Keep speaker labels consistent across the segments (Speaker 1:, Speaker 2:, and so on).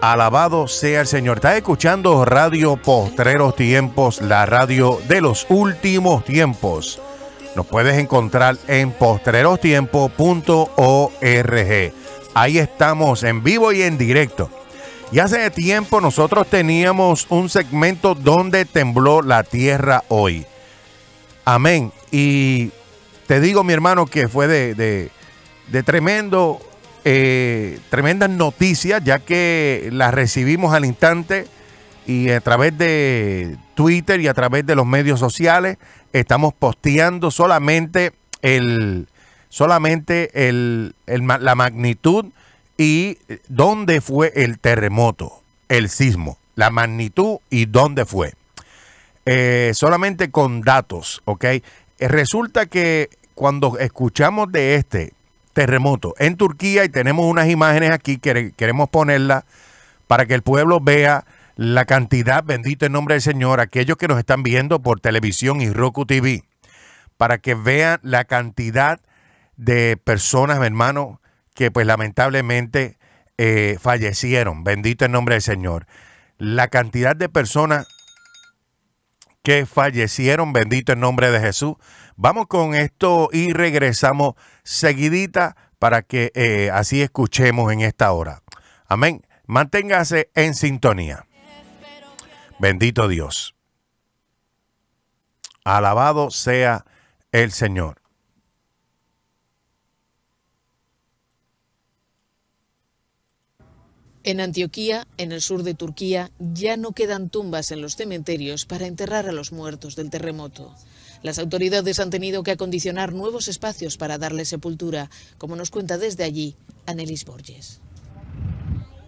Speaker 1: Alabado sea el Señor. Está escuchando Radio Postreros Tiempos, la radio de los últimos tiempos. Nos puedes encontrar en postrerostiempo.org. Ahí estamos en vivo y en directo. Y hace tiempo nosotros teníamos un segmento donde tembló la tierra hoy. Amén. Y te digo, mi hermano, que fue de, de, de tremendo eh, tremendas noticias, ya que las recibimos al instante y a través de Twitter y a través de los medios sociales estamos posteando solamente el solamente el, la magnitud y dónde fue el terremoto, el sismo, la magnitud y dónde fue. Eh, solamente con datos, ¿ok? Eh, resulta que cuando escuchamos de este, terremoto en Turquía y tenemos unas imágenes aquí que queremos ponerlas para que el pueblo vea la cantidad, bendito el nombre del Señor, aquellos que nos están viendo por televisión y Roku TV, para que vean la cantidad de personas, hermanos, que pues lamentablemente eh, fallecieron, bendito el nombre del Señor. La cantidad de personas que fallecieron. Bendito el nombre de Jesús. Vamos con esto y regresamos seguidita para que eh, así escuchemos en esta hora. Amén. Manténgase en sintonía. Bendito Dios. Alabado sea el Señor. En Antioquía, en el sur de Turquía, ya no quedan tumbas en los cementerios para enterrar a los muertos del terremoto. Las autoridades han tenido que acondicionar nuevos espacios para darle sepultura, como nos cuenta desde allí Anelis Borges.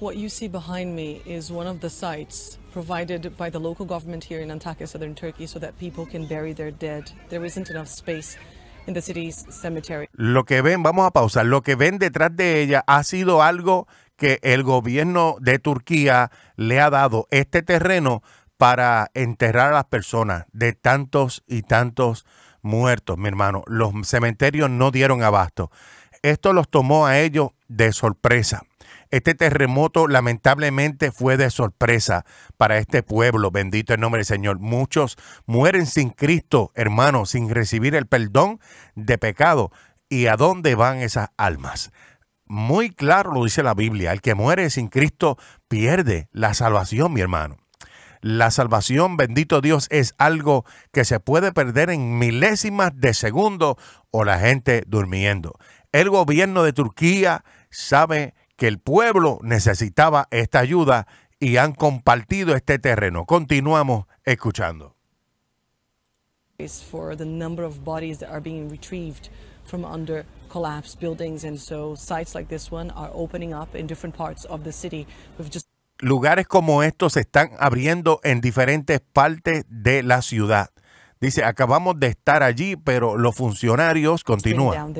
Speaker 2: What you see behind me is one of the sites provided by the local government here in Antakya, southern Turkey, so that people can bury their dead. There isn't enough space in the city's cemetery.
Speaker 1: Lo que ven, vamos a pausar, lo que ven detrás de ella ha sido algo que el gobierno de Turquía le ha dado este terreno para enterrar a las personas de tantos y tantos muertos, mi hermano. Los cementerios no dieron abasto. Esto los tomó a ellos de sorpresa. Este terremoto lamentablemente fue de sorpresa para este pueblo, bendito el nombre del Señor. Muchos mueren sin Cristo, hermano, sin recibir el perdón de pecado. ¿Y a dónde van esas almas? muy claro lo dice la Biblia, el que muere sin Cristo pierde la salvación, mi hermano. La salvación, bendito Dios, es algo que se puede perder en milésimas de segundo o la gente durmiendo. El gobierno de Turquía sabe que el pueblo necesitaba esta ayuda y han compartido este terreno. Continuamos escuchando. Lugares como estos se están abriendo en diferentes partes de la ciudad. Dice, acabamos de estar allí, pero los funcionarios continúan.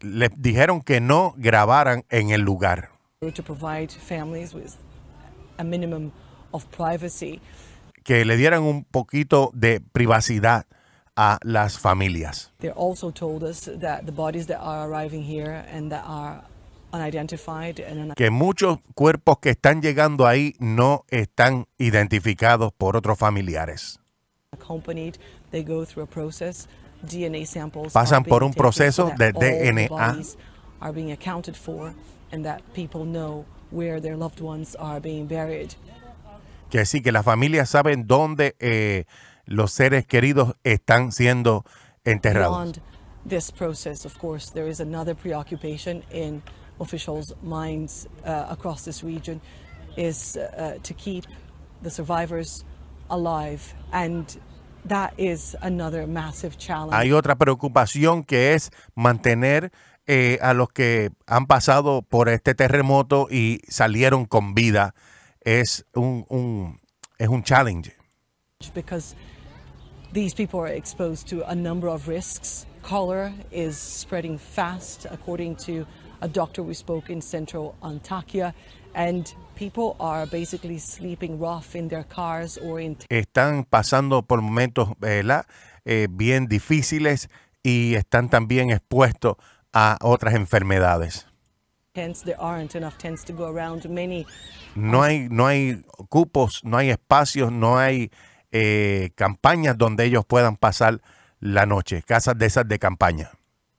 Speaker 1: Les dijeron que no grabaran en el lugar. Que le dieran un poquito de privacidad a las familias.
Speaker 2: They're also told us that the bodies that are arriving here and that are unidentified and un que
Speaker 1: muchos cuerpos que están llegando ahí no están identificados por otros familiares.
Speaker 2: Accompanied, they go through a process. DNA samples pasan por un proceso de DNA. Are being accounted for and that people know where their loved ones are being buried.
Speaker 1: Que sí, que las familias saben dónde. Eh, los seres queridos están siendo enterrados. Hay otra preocupación que es mantener eh, a los que han pasado por este terremoto y salieron con vida. Es un, es un challenge.
Speaker 2: These people are exposed to a number of risks. Cholera is spreading fast, according to a doctor we spoke in central Antakya. And people are basically sleeping rough in their cars or in
Speaker 1: Están pasando por momentos eh, bien difíciles y están también expuestos a otras enfermedades. No hay, no hay cupos, no hay espacios, no hay Eh, campañas donde ellos puedan pasar la noche, casas de esas de campaña.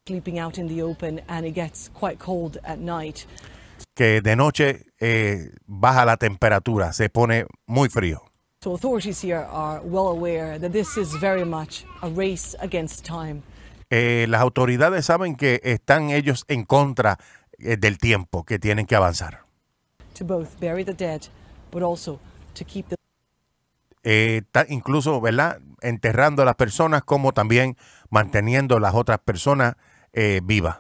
Speaker 2: Que
Speaker 1: de noche eh, baja la temperatura, se pone muy frío. las autoridades saben que están ellos en contra eh, del tiempo, que tienen que avanzar. Eh, incluso, ¿verdad? Enterrando a las personas como también manteniendo a las otras personas eh, vivas.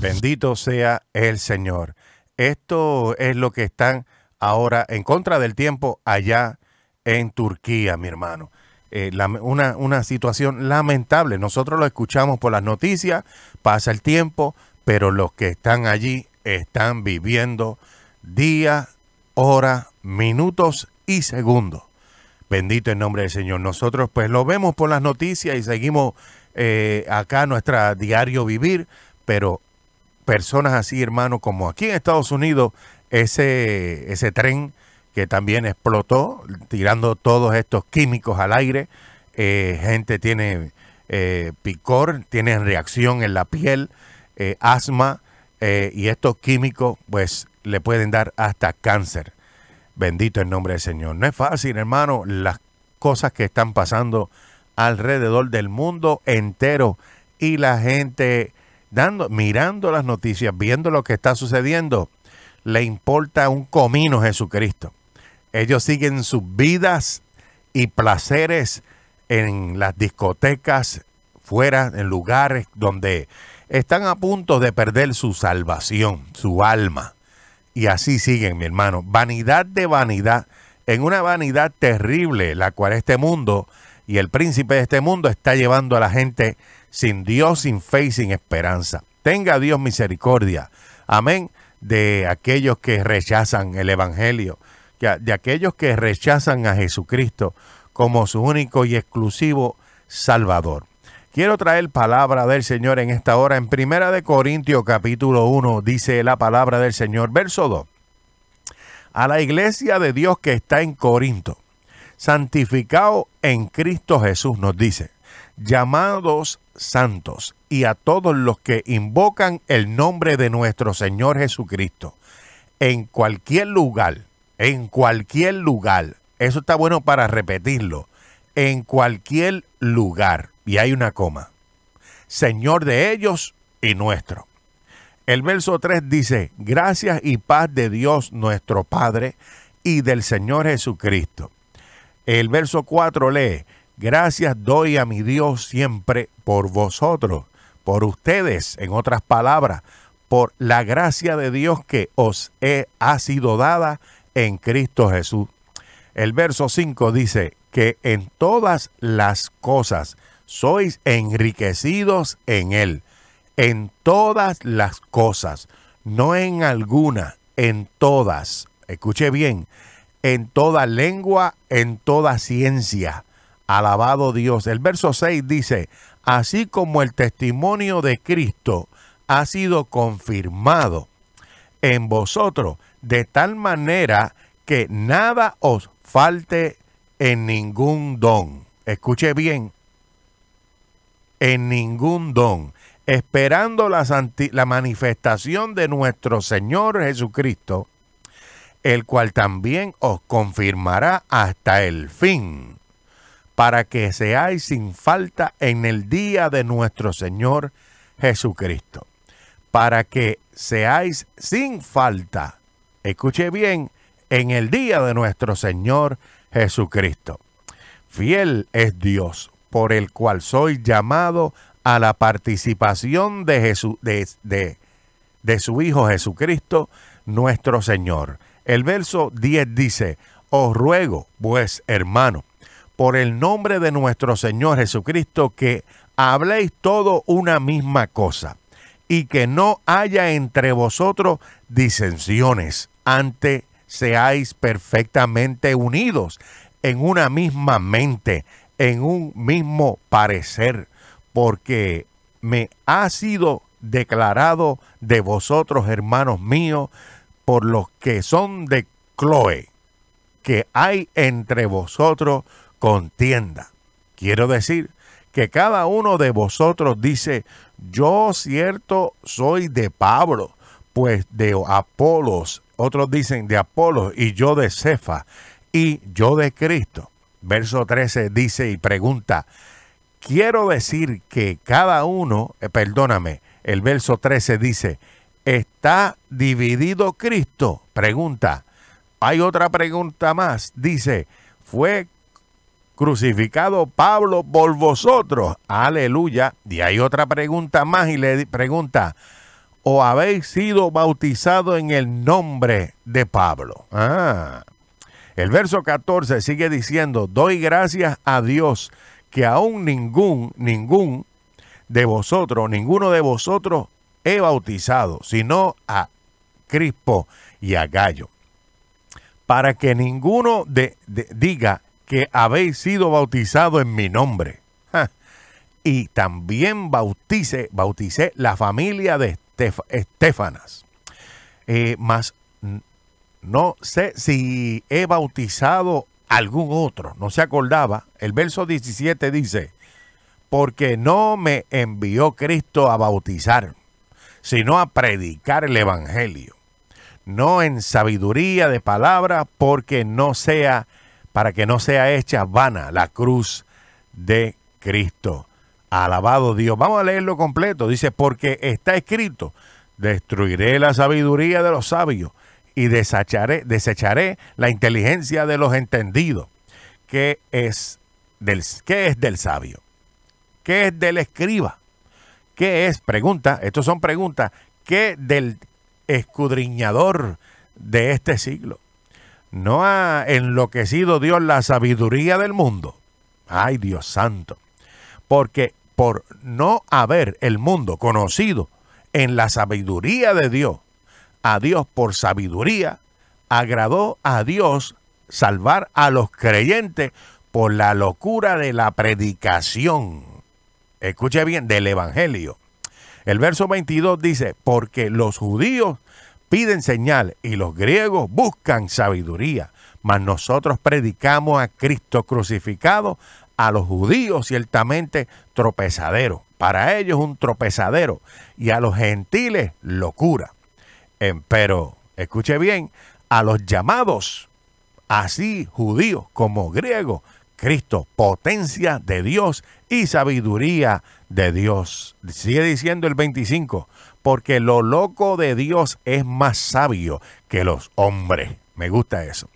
Speaker 1: Bendito sea el Señor. Esto es lo que están ahora en contra del tiempo allá en Turquía, mi hermano. Eh, una, una situación lamentable. Nosotros lo escuchamos por las noticias, pasa el tiempo, pero los que están allí están viviendo día, horas, minutos y segundos. Bendito el nombre del Señor. Nosotros pues lo vemos por las noticias y seguimos eh, acá nuestro diario vivir, pero personas así, hermano, como aquí en Estados Unidos, ese, ese tren que también explotó, tirando todos estos químicos al aire, eh, gente tiene eh, picor, tiene reacción en la piel, eh, asma eh, y estos químicos pues le pueden dar hasta cáncer. Bendito el nombre del Señor. No es fácil, hermano, las cosas que están pasando alrededor del mundo entero y la gente dando, mirando las noticias, viendo lo que está sucediendo, le importa un comino Jesucristo. Ellos siguen sus vidas y placeres en las discotecas, fuera, en lugares donde están a punto de perder su salvación, su alma. Y así siguen, mi hermano. Vanidad de vanidad, en una vanidad terrible, la cual este mundo y el príncipe de este mundo está llevando a la gente sin Dios, sin fe y sin esperanza. Tenga Dios misericordia. Amén. De aquellos que rechazan el Evangelio, de aquellos que rechazan a Jesucristo como su único y exclusivo Salvador. Quiero traer palabra del Señor en esta hora. En Primera de Corintios capítulo 1 dice la palabra del Señor, verso 2. A la iglesia de Dios que está en Corinto, santificado en Cristo Jesús, nos dice, llamados santos y a todos los que invocan el nombre de nuestro Señor Jesucristo, en cualquier lugar, en cualquier lugar, eso está bueno para repetirlo, en cualquier lugar y hay una coma. Señor de ellos y nuestro. El verso 3 dice, gracias y paz de Dios nuestro Padre y del Señor Jesucristo. El verso 4 lee, gracias doy a mi Dios siempre por vosotros, por ustedes, en otras palabras, por la gracia de Dios que os he, ha sido dada en Cristo Jesús. El verso 5 dice que en todas las cosas sois enriquecidos en él, en todas las cosas, no en alguna, en todas. Escuche bien, en toda lengua, en toda ciencia. Alabado Dios. El verso 6 dice, así como el testimonio de Cristo ha sido confirmado en vosotros, de tal manera que nada os falte en ningún don. Escuche bien, en ningún don, esperando la, la manifestación de nuestro Señor Jesucristo, el cual también os confirmará hasta el fin, para que seáis sin falta en el día de nuestro Señor Jesucristo, para que seáis sin falta, escuche bien, en el día de nuestro Señor Jesucristo. Fiel es Dios por el cual soy llamado a la participación de, su Hijo Jesucristo, nuestro Señor. El verso 10 dice, os ruego, pues hermano, por el nombre de nuestro Señor Jesucristo, que habléis todo una misma cosa y que no haya entre vosotros disensiones, antes seáis perfectamente unidos en una misma mente, en un mismo parecer, porque me ha sido declarado de vosotros, hermanos míos, por los que son de Cloe, que hay entre vosotros contienda. Quiero decir que cada uno de vosotros dice, yo cierto soy de Pablo, pues de Apolos, otros dicen de Apolos y yo de Cefa y yo de Cristo verso 13 dice y pregunta, quiero decir que cada uno, eh, perdóname, el verso 13 dice, ¿está dividido Cristo? Pregunta. Hay otra pregunta más, dice, ¿fue crucificado Pablo por vosotros? Aleluya. Y hay otra pregunta más y le pregunta, ¿o habéis sido bautizado en el nombre de Pablo? Ah, el verso 14 sigue diciendo, doy gracias a Dios que aún ningún, ningún de vosotros, ninguno de vosotros he bautizado, sino a Crispo y a Gallo, para que ninguno de, diga que habéis sido bautizado en mi nombre. Y también bautice, bauticé la familia de Estefanas. Eh, más... No sé si he bautizado algún otro, no se acordaba. El verso 17 dice, porque no me envió Cristo a bautizar, sino a predicar el Evangelio, no en sabiduría de palabra, porque no sea, para que no sea hecha vana la cruz de Cristo. Alabado Dios. Vamos a leerlo completo. Dice, porque está escrito, destruiré la sabiduría de los sabios y desecharé, la inteligencia de los entendidos. ¿Qué es del, qué es del sabio? ¿Qué es del escriba? ¿Qué es? Pregunta, Estos son preguntas. ¿Qué del escudriñador de este siglo? ¿No ha enloquecido Dios la sabiduría del mundo? Ay, Dios santo. Porque por no haber el mundo conocido en la sabiduría de Dios, a Dios por sabiduría, agradó a Dios salvar a los creyentes por la locura de la predicación. Escuche bien, del Evangelio. El verso 22 dice, porque los judíos piden señal y los griegos buscan sabiduría, mas nosotros predicamos a Cristo crucificado, a los judíos ciertamente tropezadero, para ellos un tropezadero, y a los gentiles locura pero, escuche bien, a los llamados, así judíos como griegos, Cristo, potencia de Dios y sabiduría de Dios. Sigue diciendo el 25, porque lo loco de Dios es más sabio que los hombres. Me gusta eso.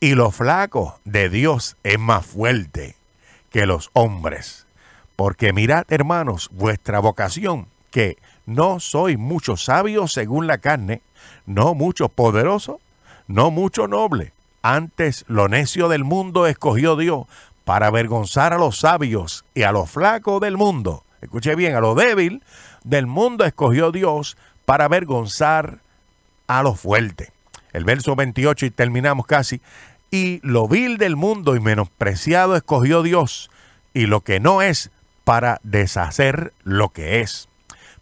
Speaker 1: Y lo flaco de Dios es más fuerte que los hombres. Porque mirad, hermanos, vuestra vocación, que no soy mucho sabio según la carne, no mucho poderoso, no mucho noble. Antes lo necio del mundo escogió Dios para avergonzar a los sabios y a los flacos del mundo. Escuche bien, a lo débil del mundo escogió Dios para avergonzar a los fuertes. El verso 28 y terminamos casi. Y lo vil del mundo y menospreciado escogió Dios y lo que no es para deshacer lo que es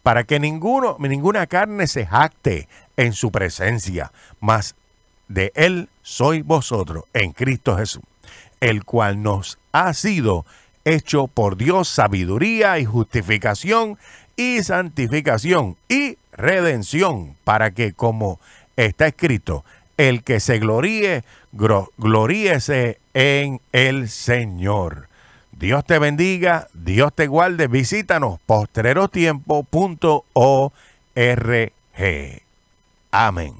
Speaker 1: para que ninguno, ninguna carne se jacte en su presencia, mas de él sois vosotros en Cristo Jesús, el cual nos ha sido hecho por Dios sabiduría y justificación y santificación y redención, para que como está escrito, el que se gloríe, gloríese en el Señor. Dios te bendiga, Dios te guarde. Visítanos postrerotiempo.org. Amén.